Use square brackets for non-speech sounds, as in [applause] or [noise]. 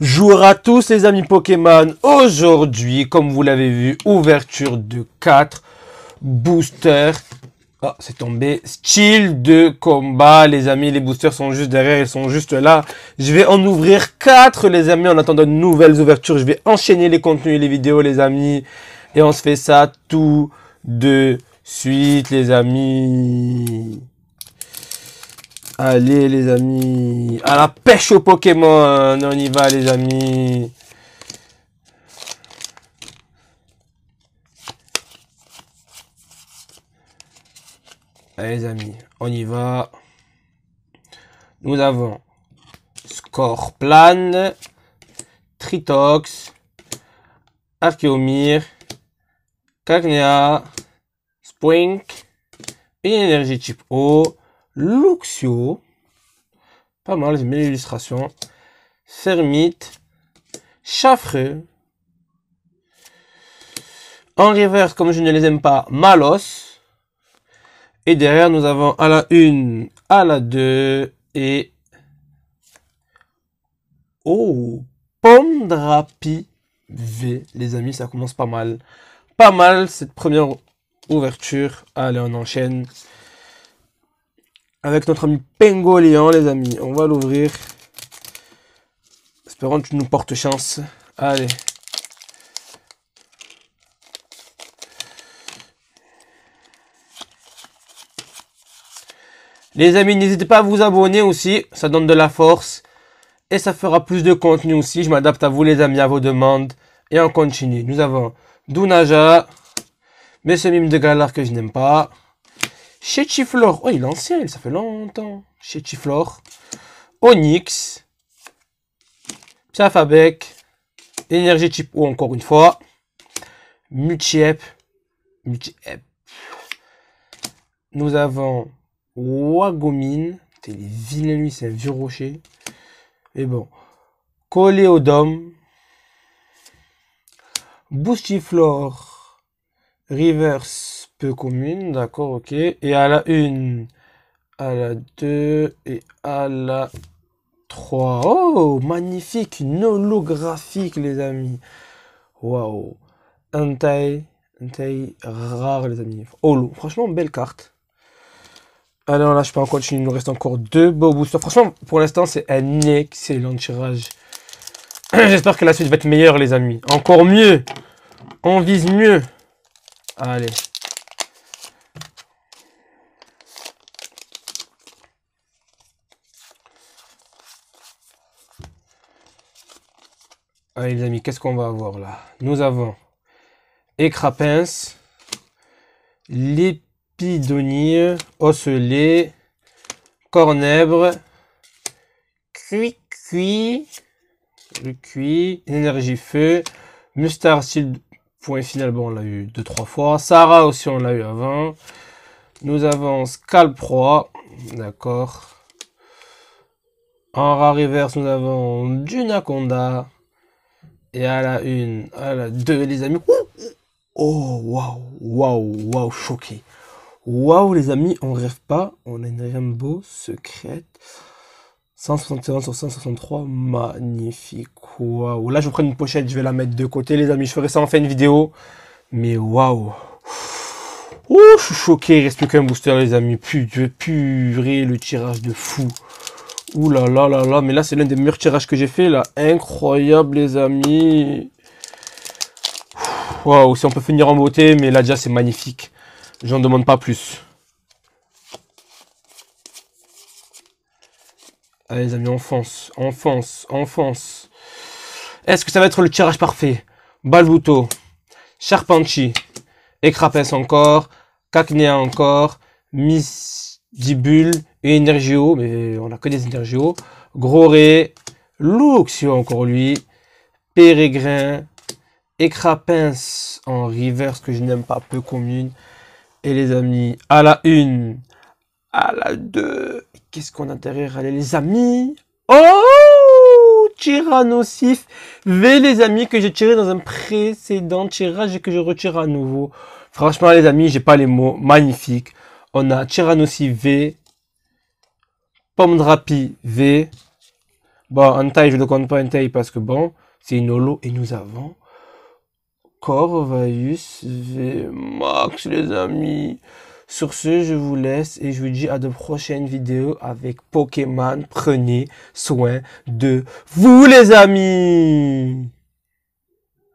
Jour à tous les amis Pokémon, aujourd'hui, comme vous l'avez vu, ouverture de 4 boosters. oh c'est tombé. Style de combat, les amis, les boosters sont juste derrière, ils sont juste là. Je vais en ouvrir 4, les amis, en attendant de nouvelles ouvertures. Je vais enchaîner les contenus et les vidéos, les amis. Et on se fait ça tout de suite, les amis. Allez les amis, à la pêche au Pokémon, on y va les amis. Allez les amis, on y va. Nous avons Scorplan, Tritox, Archeomir, Cagnea, Spring, une énergie type O, Luxio. Pas mal, j'ai mis l'illustration. Fermite. Chaffreux. En reverse, comme je ne les aime pas, Malos. Et derrière, nous avons à la 1, à la 2 et... Oh, Pondrapi V, les amis, ça commence pas mal. Pas mal cette première ouverture. Allez, on enchaîne avec notre ami Pengolian, les amis. On va l'ouvrir. Espérons que tu nous portes chance. Allez. Les amis, n'hésitez pas à vous abonner aussi, ça donne de la force. Et ça fera plus de contenu aussi. Je m'adapte à vous les amis, à vos demandes. Et on continue. Nous avons Dunaja mais ce mime de galard que je n'aime pas. Chez Oh, il est ancien, ça fait longtemps. Chez Onyx. Psafabec. énergie Chip. ou encore une fois. Mutiep. Mutiep. Nous avons Wagomin. T'es c'est un vieux rocher. Mais bon. Coléodome. Boostiflore. Reverse peu commune, d'accord, ok. Et à la une à la 2 et à la 3. Oh, magnifique, une holographique, les amis. Waouh. Un taille, un taille rare, les amis. Holo, oh, franchement, belle carte. Alors là, je peux encore il nous reste encore deux beaux boosters. Franchement, pour l'instant, c'est un excellent tirage. [clears throat] J'espère que la suite va être meilleure, les amis. Encore mieux. On vise mieux. Allez. Allez les amis, qu'est-ce qu'on va avoir là Nous avons Écrapins, Lépidonie, Osselet, Cornèbre, Cuicui, le cuit, énergie feu, Mustard point final, on l'a eu deux, trois fois, Sarah aussi on l'a eu avant, nous avons Scalpro d'accord, en rare reverse nous avons Dunaconda, et à la une, à la deux, les amis. Oh, waouh, waouh, waouh, choqué. Waouh, les amis, on rêve pas. On a une Rainbow secrète. 161 sur 163, magnifique. Waouh. Là, je prends une pochette, je vais la mettre de côté, les amis. Je ferai ça en fin de vidéo. Mais waouh. Oh, je suis choqué. Il reste plus qu'un booster, les amis. plus purer le tirage de fou. Ouh là là là là, mais là c'est l'un des meilleurs tirages que j'ai fait là. Incroyable les amis. Waouh, si on peut finir en beauté, mais là déjà c'est magnifique. J'en demande pas plus. Allez ah, les amis, on fonce, on Est-ce que ça va être le tirage parfait Balbuto, Charpentier, Ekrapens encore, Cacnea encore, Miss... Dibul et Energio, mais on a que des Energio. Groré, Luxio encore lui, Pérégrin, Écrapince en reverse que je n'aime pas, peu commune. Et les amis, à la une, à la deux, qu'est-ce qu'on a derrière Allez les amis Oh Tyrannosif V les amis que j'ai tiré dans un précédent tirage et que je retire à nouveau. Franchement les amis, j'ai pas les mots. Magnifique on a Tiranossi V, Pomdrapi V. Bon, en taille, je ne compte pas en taille parce que bon, c'est une holo. Et nous avons Corvaius V Max, les amis. Sur ce, je vous laisse et je vous dis à de prochaines vidéos avec Pokémon. Prenez soin de vous, les amis.